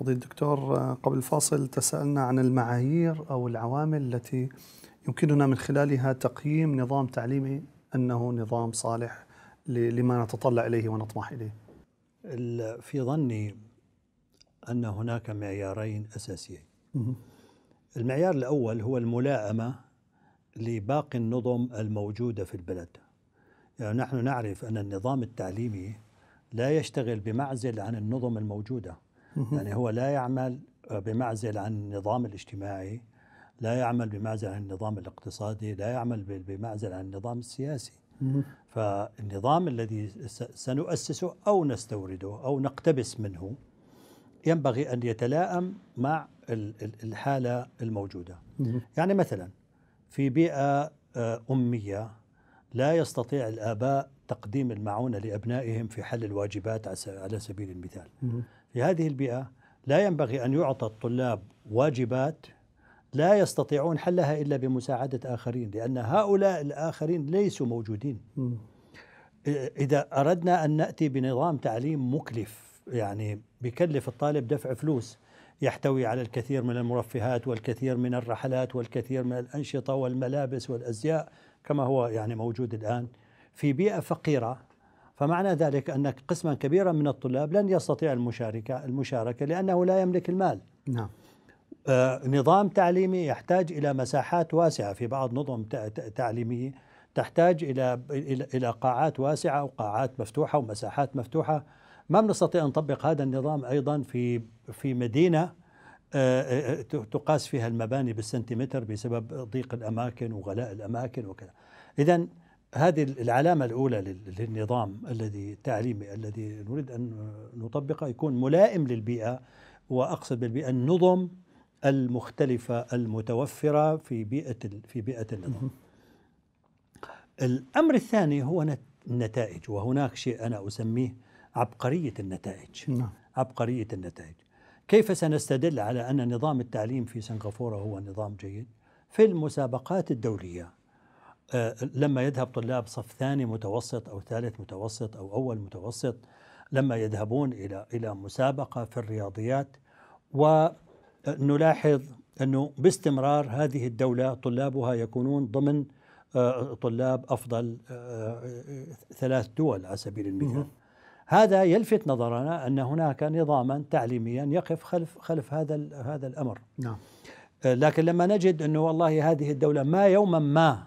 فضيلة الدكتور قبل الفاصل تساءلنا عن المعايير أو العوامل التي يمكننا من خلالها تقييم نظام تعليمي أنه نظام صالح لما نتطلع إليه ونطمح إليه في ظني أن هناك معيارين أساسيين المعيار الأول هو الملائمة لباقي النظم الموجودة في البلد يعني نحن نعرف أن النظام التعليمي لا يشتغل بمعزل عن النظم الموجودة يعني هو لا يعمل بمعزل عن النظام الاجتماعي لا يعمل بمعزل عن النظام الاقتصادي لا يعمل بمعزل عن النظام السياسي فالنظام الذي سنؤسسه أو نستورده أو نقتبس منه ينبغي أن يتلائم مع الحالة الموجودة يعني مثلا في بيئة آه، أمية لا يستطيع الآباء تقديم المعونة لأبنائهم في حل الواجبات على سبيل المثال في هذه البيئة لا ينبغي أن يعطى الطلاب واجبات لا يستطيعون حلها إلا بمساعدة آخرين لأن هؤلاء الآخرين ليسوا موجودين إذا أردنا أن نأتي بنظام تعليم مكلف يعني بكلف الطالب دفع فلوس يحتوي على الكثير من المرفهات والكثير من الرحلات والكثير من الأنشطة والملابس والأزياء كما هو يعني موجود الآن في بيئة فقيرة فمعنى ذلك أن قسما كبيرا من الطلاب لن يستطيع المشاركة المشاركة لأنه لا يملك المال نعم آه، نظام تعليمي يحتاج إلى مساحات واسعة في بعض نظم تعليمية تحتاج إلى إلى قاعات واسعة وقاعات مفتوحة ومساحات مفتوحة ما بنستطيع أن نطبق هذا النظام أيضا في في مدينة آه، آه، آه، تقاس فيها المباني بالسنتيمتر بسبب ضيق الاماكن وغلاء الاماكن وكذا. اذا هذه العلامه الاولى للنظام الذي التعليمي الذي نريد ان نطبقه يكون ملائم للبيئه واقصد بالبيئه النظم المختلفه المتوفره في بيئه في بيئه النظام. الامر الثاني هو النتائج وهناك شيء انا اسميه عبقريه النتائج. نعم. عبقريه النتائج. كيف سنستدل على أن نظام التعليم في سنغافورة هو نظام جيد؟ في المسابقات الدولية آه، لما يذهب طلاب صف ثاني متوسط أو ثالث متوسط أو أول متوسط لما يذهبون إلى إلى مسابقة في الرياضيات ونلاحظ أنه باستمرار هذه الدولة طلابها يكونون ضمن آه، طلاب أفضل آه، ثلاث دول على سبيل المثال هذا يلفت نظرنا ان هناك نظاما تعليميا يقف خلف خلف هذا هذا الامر نعم آه، لكن لما نجد انه والله هذه الدوله ما يوما ما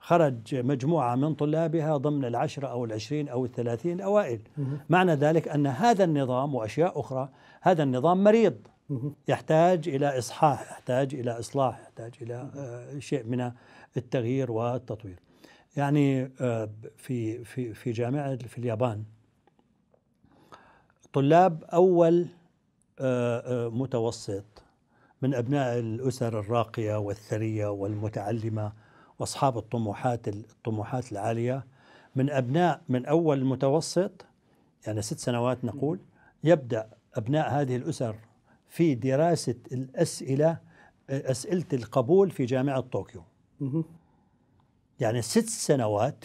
خرج مجموعة من طلابها ضمن العشرة أو العشرين أو الثلاثين الأوائل معنى ذلك أن هذا النظام وأشياء أخرى هذا النظام مريض يحتاج إلى إصحاح يحتاج إلى إصلاح يحتاج إلى آه، شيء من التغيير والتطوير يعني آه، في في في جامعة في اليابان طلاب أول آه، آه، متوسط من أبناء الأسر الراقية والثرية والمتعلمة وأصحاب الطموحات الطموحات العالية من أبناء من أول المتوسط يعني ست سنوات نقول يبدأ أبناء هذه الأسر في دراسة الأسئلة أسئلة القبول في جامعة طوكيو يعني ست سنوات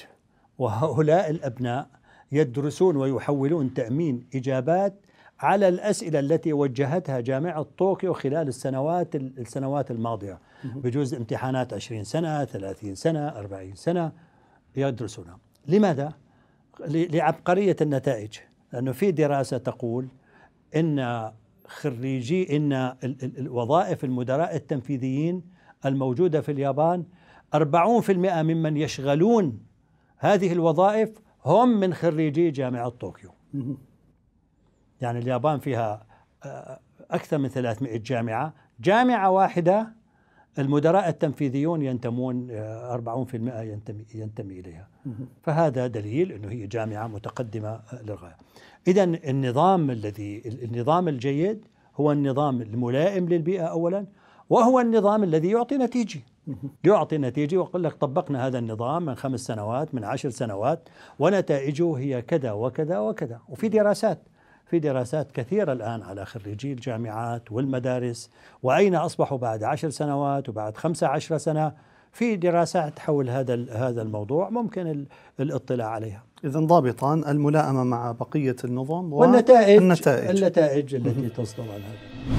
وهؤلاء الأبناء يدرسون ويحولون تأمين إجابات على الأسئلة التي وجهتها جامعة طوكيو خلال السنوات السنوات الماضية بجوز امتحانات 20 سنة 30 سنة 40 سنة يدرسونها لماذا؟ لعبقرية النتائج لأنه في دراسة تقول أن خريجي أن الوظائف المدراء التنفيذيين الموجودة في اليابان 40% ممن يشغلون هذه الوظائف هم من خريجي جامعة طوكيو يعني اليابان فيها آه، أكثر من 300 جامعة جامعة واحدة المدراء التنفيذيون ينتمون 40% آه، ينتمي, ينتمي إليها فهذا دليل أنه هي جامعة متقدمة للغاية إذا النظام الذي النظام الجيد هو النظام الملائم للبيئة أولا وهو النظام الذي يعطي نتيجه يعطي نتيجة ويقول لك طبقنا هذا النظام من خمس سنوات من عشر سنوات ونتائجه هي كذا وكذا وكذا وفي دراسات في دراسات كثيرة الآن على خريجي الجامعات والمدارس وأين أصبحوا بعد عشر سنوات وبعد خمسة عشر سنة في دراسات حول هذا هذا الموضوع ممكن الاطلاع عليها اذا ضابطان الملائمه مع بقيه النظام والنتائج النتائج, النتائج التي تصدر عن هذا